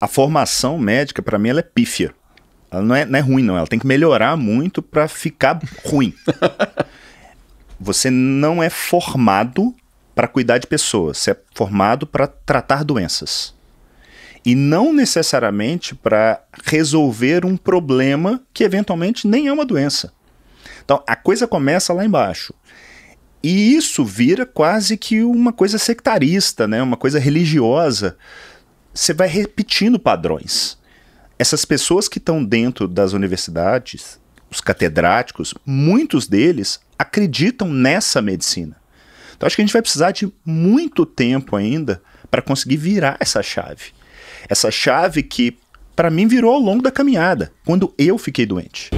a formação médica, para mim, ela é pífia. Ela não é, não é ruim, não. Ela tem que melhorar muito para ficar ruim. Você não é formado para cuidar de pessoas. Você é formado para tratar doenças. E não necessariamente para resolver um problema que eventualmente nem é uma doença. Então a coisa começa lá embaixo. E isso vira quase que uma coisa sectarista, né? uma coisa religiosa você vai repetindo padrões. Essas pessoas que estão dentro das universidades, os catedráticos, muitos deles acreditam nessa medicina. Então acho que a gente vai precisar de muito tempo ainda para conseguir virar essa chave. Essa chave que para mim virou ao longo da caminhada, quando eu fiquei doente.